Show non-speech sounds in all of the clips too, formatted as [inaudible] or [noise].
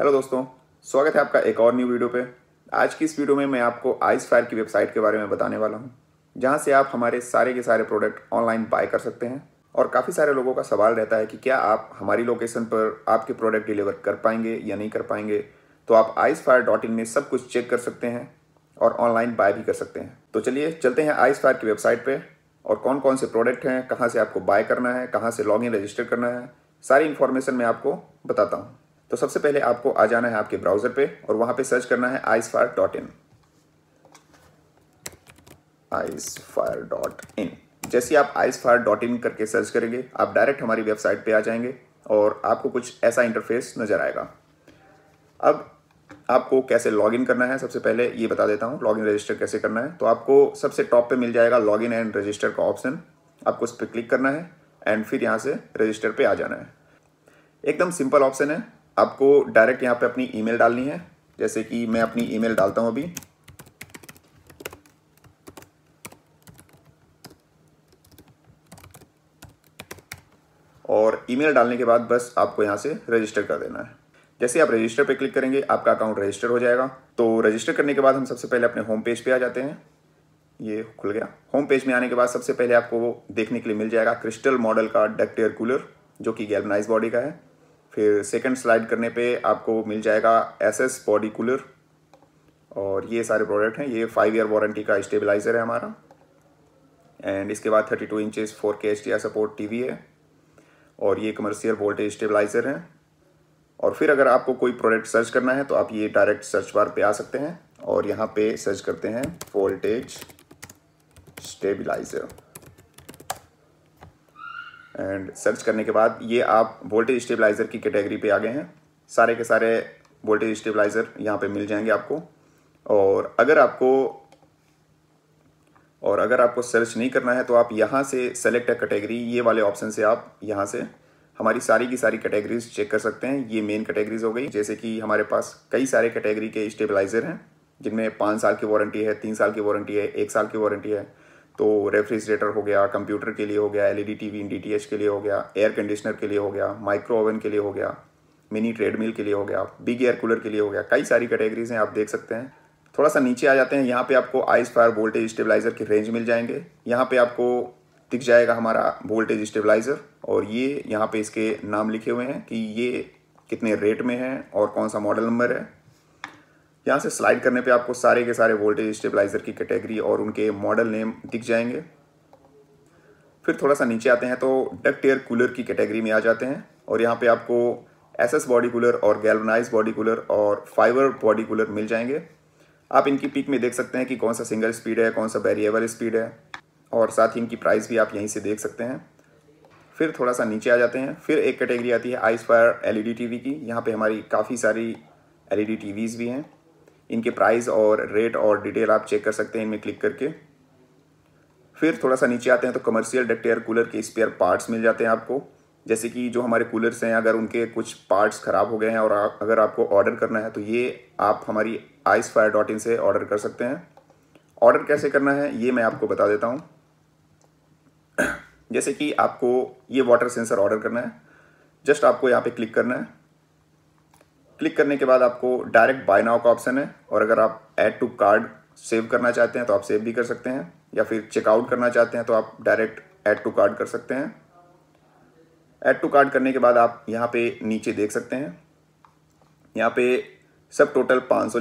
hello दोस्तों स्वागत है आपका एक और न्यू वीडियो पे आज की इस वीडियो में मैं आपको आइस फायर की वेबसाइट के बारे में बताने वाला हूँ जहाँ से आप हमारे सारे के सारे प्रोडक्ट ऑनलाइन बाय कर सकते हैं और काफ़ी सारे लोगों का सवाल रहता है कि क्या आप हमारी लोकेशन पर आपके प्रोडक्ट डिलीवर कर पाएंगे या नहीं कर पाएंगे तो आप आइस फायर डॉट इन में सब कुछ चेक कर सकते हैं और ऑनलाइन बाय भी कर सकते हैं तो चलिए चलते हैं आइस फायर की वेबसाइट पर और कौन कौन से प्रोडक्ट हैं कहाँ से आपको बाय करना है कहाँ से लॉगिन रजिस्टर करना है सारी इन्फॉर्मेशन मैं आपको बताता हूँ तो सबसे पहले आपको आ जाना है आपके ब्राउज़र पे और वहां पे सर्च करना है Ice Fire dot in Ice Fire dot in जैसे आप आइस फायर डॉट इन करके सर्च करेंगे आप डायरेक्ट हमारी वेबसाइट पे आ जाएंगे और आपको कुछ ऐसा इंटरफेस नज़र आएगा अब आपको कैसे लॉगिन करना है सबसे पहले ये बता देता हूँ लॉगिन रजिस्टर कैसे करना है तो आपको सबसे टॉप पे मिल जाएगा लॉगिन एंड रजिस्टर का ऑप्शन आपको उस पर क्लिक करना है एंड फिर यहाँ से रजिस्टर पे आ जाना है एकदम सिंपल ऑप्शन है आपको डायरेक्ट यहाँ पे अपनी ईमेल डालनी है जैसे कि मैं अपनी ईमेल डालता हूँ अभी और ईमेल डालने के बाद बस आपको यहाँ से रजिस्टर कर देना है जैसे आप रजिस्टर पे क्लिक करेंगे आपका अकाउंट रजिस्टर हो जाएगा तो रजिस्टर करने के बाद हम सबसे पहले अपने होम पेज पे आ जाते हैं ये खुल गया होम पेज में आने के बाद सबसे पहले आपको देखने के लिए मिल जाएगा क्रिस्टल मॉडल का डक्ट एयर कूलर जो कि गैल्बनाइज बॉडी का है फिर सेकंड स्लाइड करने पे आपको मिल जाएगा एस एस बॉडी कूलर और ये सारे प्रोडक्ट हैं ये फाइव ईयर वारंटी का स्टेबलाइज़र है हमारा एंड इसके बाद thirty two inches four K H support T है और ये कमर्शियल वोल्टेज स्टेबलाइज़र है और फिर अगर आपको कोई प्रोडक्ट सर्च करना है तो आप ये डायरेक्ट सर्च बार पे आ सकते हैं और यहाँ पे सर्च करते हैं वोल्टेज स्टेबलाइज़र एंड सर्च करने के बाद ये आप वोल्टेज स्टेबलाइज़र की कैटेगरी पे आ गए हैं सारे के सारे वोल्टेज स्टेबलाइज़र यहाँ पे मिल जाएंगे आपको और अगर आपको और अगर आपको सर्च नहीं करना है तो आप यहाँ से सेलेक्ट अ कैटेगरी ये वाले ऑप्शन से आप यहाँ से हमारी सारी की सारी कैटेगरीज चेक कर सकते हैं ये मेन कैटेगरीज हो गई जैसे कि हमारे पास कई सारे कैटेगरी के स्टेबलाइज़र हैं जिनमें पाँच साल की वारंटी है तीन साल की वारंटी है एक साल की वारंटी है तो रेफ्रिजरेटर हो गया कंप्यूटर के लिए हो गया एलईडी टीवी डीटीएच के लिए हो गया एयर कंडीशनर के लिए हो गया माइक्रो ओवन के लिए हो गया मिनी ट्रेडमिल के लिए हो गया बिग एयर कूलर के लिए हो गया कई सारी कैटेगरीज हैं आप देख सकते हैं थोड़ा सा नीचे आ जाते हैं यहाँ पे आपको आइस फायर वोल्टेज स्टेबलाइजर के रेंज मिल जाएंगे यहाँ पे आपको दिख जाएगा हमारा वोल्टेज स्टेबलाइजर और ये यहाँ पे इसके नाम लिखे हुए हैं कि ये कितने रेट में है और कौन सा मॉडल नंबर है यहाँ से स्लाइड करने पे आपको सारे के सारे वोल्टेज स्टेबलाइजर की कैटेगरी और उनके मॉडल नेम दिख जाएंगे फिर थोड़ा सा नीचे आते हैं तो डक्ट एयर कूलर की कैटेगरी में आ जाते हैं और यहाँ पे आपको एस एस बॉडी कूलर और गैलोनाइज बॉडी कूलर और फाइबर बॉडी कूलर मिल जाएंगे आप इनकी पिक में देख सकते हैं कि कौन सा सिंगल स्पीड है कौन सा वेरिएबल स्पीड है और साथ ही इनकी प्राइस भी आप यहीं से देख सकते हैं फिर थोड़ा सा नीचे आ जाते हैं फिर एक कैटेगरी आती है आइस फायर एल की यहाँ पर हमारी काफ़ी सारी एल ई भी हैं इनके प्राइस और रेट और डिटेल आप चेक कर सकते हैं इनमें क्लिक करके फिर थोड़ा सा नीचे आते हैं तो कमर्शियल डक्ट एयर कूलर के स्पेयर पार्ट्स मिल जाते हैं आपको जैसे कि जो हमारे कूलर्स हैं अगर उनके कुछ पार्ट्स ख़राब हो गए हैं और अगर आपको ऑर्डर करना है तो ये आप हमारी आइस फायर डॉट इन से ऑर्डर कर सकते हैं ऑर्डर कैसे करना है ये मैं आपको बता देता हूँ जैसे कि आपको ये वाटर सेंसर ऑर्डर करना है जस्ट आपको यहाँ पे क्लिक करना है क्लिक करने के बाद आपको डायरेक्ट बाय नाउ का ऑप्शन है और अगर आप ऐड टू कार्ड सेव करना चाहते हैं तो आप सेव भी कर सकते हैं या फिर चेकआउट करना चाहते हैं तो आप डायरेक्ट ऐड टू कार्ड कर सकते हैं ऐड टू कार्ड करने के बाद आप यहाँ पे नीचे देख सकते हैं यहाँ पे सब टोटल पाँच सौ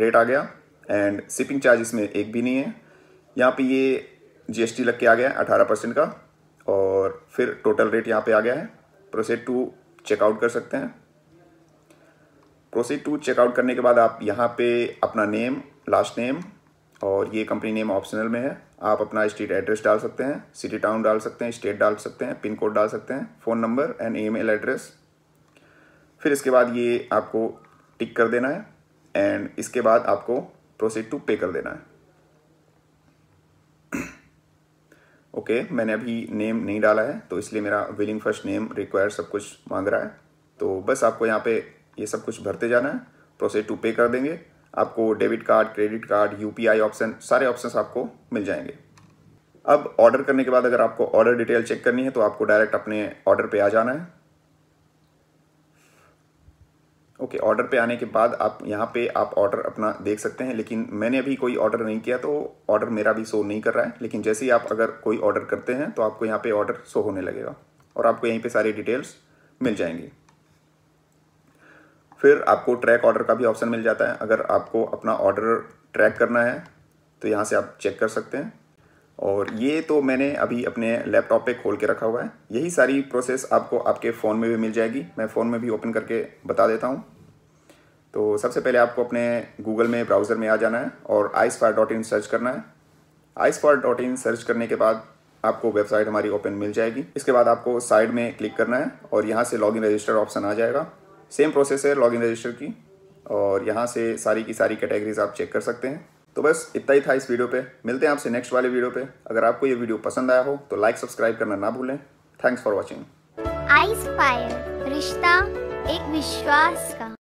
रेट आ गया एंड शिपिंग चार्ज इसमें एक भी नहीं है यहाँ पे ये जीएसटी लग के आ गया है अठारह परसेंट का और फिर टोटल रेट यहाँ पे आ गया है प्रोसेड टू चेकआउट कर सकते हैं प्रोसीड टू चेकआउट करने के बाद आप यहाँ पे अपना नेम लास्ट नेम और ये कंपनी नेम ऑप्शनल में है आप अपना स्ट्रीट एड्रेस डाल सकते हैं सिटी टाउन डाल सकते हैं स्टेट डाल सकते हैं पिन कोड डाल सकते हैं phone number and email address फिर इसके बाद ये आपको टिक कर देना है एंड इसके बाद आपको प्रोसीड टू पे कर देना है ओके [clears throat] okay, मैंने अभी नेम नहीं डाला है तो इसलिए मेरा विलिंग फर्स्ट नेम रिक्वायर सब कुछ मांग रहा है तो बस आपको यहाँ पे ये सब कुछ भरते जाना है प्रोसेस टू पे कर देंगे आपको debit card credit card UPI option सारे ऑप्शन आपको मिल जाएंगे अब ऑर्डर करने के बाद अगर आपको ऑर्डर डिटेल चेक करनी है तो आपको डायरेक्ट अपने ऑर्डर पे आ जाना है ओके ऑर्डर पे आने के बाद आप यहाँ पे आप ऑर्डर अपना देख सकते हैं लेकिन मैंने अभी कोई ऑर्डर नहीं किया तो ऑर्डर मेरा भी शो नहीं कर रहा है लेकिन जैसे ही आप अगर कोई ऑर्डर करते हैं तो आपको यहाँ पे ऑर्डर शो होने लगेगा और आपको यहीं पे सारी डिटेल्स मिल जाएंगी फिर आपको ट्रैक ऑर्डर का भी ऑप्शन मिल जाता है अगर आपको अपना ऑर्डर ट्रैक करना है तो यहाँ से आप चेक कर सकते हैं और ये तो मैंने अभी अपने लैपटॉप पे खोल के रखा हुआ है यही सारी प्रोसेस आपको आपके फ़ोन में भी मिल जाएगी मैं फ़ोन में भी ओपन करके बता देता हूँ तो सबसे पहले आपको अपने गूगल में ब्राउज़र में आ जाना है और स्पार डॉट इन सर्च करना है स्पार डॉट इन सर्च करने के बाद आपको वेबसाइट हमारी ओपन मिल जाएगी इसके बाद आपको साइड में क्लिक करना है और यहाँ से लॉगिन रजिस्टर ऑप्शन आ जाएगा सेम प्रोसेस है लॉगिन रजिस्टर की और यहाँ से सारी की सारी कैटेगरीज आप चेक कर सकते हैं तो बस इतना ही था इस वीडियो पे मिलते हैं आपसे नेक्स्ट वाले वीडियो पे अगर आपको ये वीडियो पसंद आया हो तो लाइक सब्सक्राइब करना ना भूलें thanks for watching Ice Fire रिश्ता एक विश्वास का